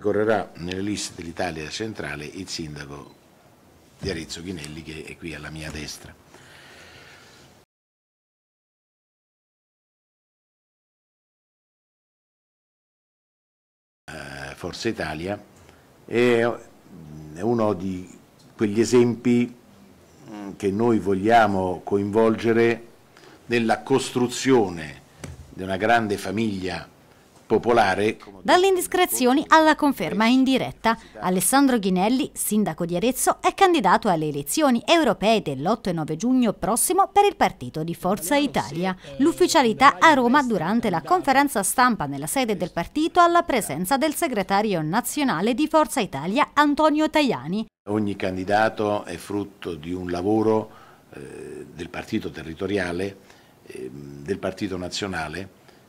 Correrà nelle liste dell'Italia centrale il sindaco di Arezzo Chinelli che è qui alla mia destra. Eh, Forza Italia è uno di quegli esempi mm, che noi vogliamo coinvolgere nella costruzione di una grande famiglia popolare. Dalle indiscrezioni alla conferma in diretta, Alessandro Ghinelli, sindaco di Arezzo, è candidato alle elezioni europee dell'8 e 9 giugno prossimo per il partito di Forza Italia. Eh, L'ufficialità a Roma durante la conferenza stampa nella sede del partito alla presenza del segretario nazionale di Forza Italia Antonio Tajani. Ogni candidato è frutto di un lavoro eh, del partito territoriale, eh, del partito nazionale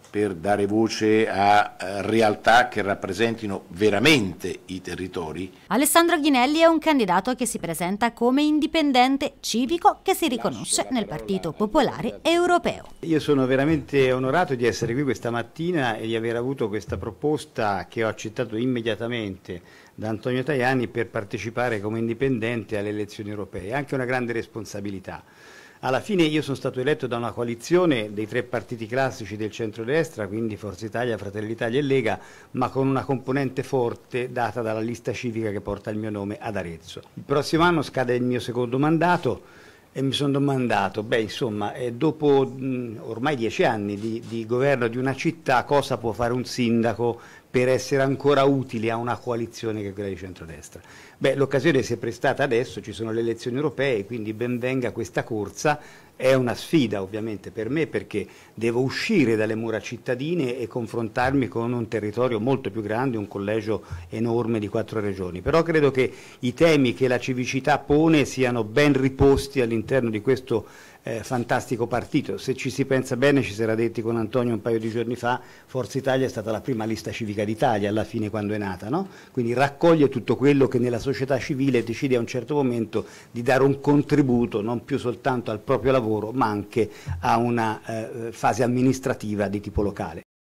per dare voce a eh, realtà che rappresentino veramente i territori. Alessandro Ghinelli è un candidato che si presenta come indipendente civico che si riconosce nel Partito Popolare Europeo. Io sono veramente onorato di essere qui questa mattina e di aver avuto questa proposta che ho accettato immediatamente da Antonio Tajani per partecipare come indipendente alle elezioni europee. È anche una grande responsabilità alla fine io sono stato eletto da una coalizione dei tre partiti classici del centrodestra, quindi Forza Italia, Fratelli Italia e Lega, ma con una componente forte data dalla lista civica che porta il mio nome ad Arezzo. Il prossimo anno scade il mio secondo mandato e mi sono domandato, beh insomma, eh, dopo ormai dieci anni di, di governo di una città cosa può fare un sindaco per essere ancora utili a una coalizione che è quella di centrodestra. Beh, l'occasione si è prestata adesso, ci sono le elezioni europee, quindi benvenga questa corsa, è una sfida ovviamente per me perché devo uscire dalle mura cittadine e confrontarmi con un territorio molto più grande, un collegio enorme di quattro regioni, però credo che i temi che la civicità pone siano ben riposti all'interno di questo eh, fantastico partito. Se ci si pensa bene, ci si era detti con Antonio un paio di giorni fa, Forza Italia è stata la prima lista civica d'Italia alla fine quando è nata, no? quindi raccoglie tutto quello che nella società civile decide a un certo momento di dare un contributo non più soltanto al proprio lavoro ma anche a una eh, fase amministrativa di tipo locale.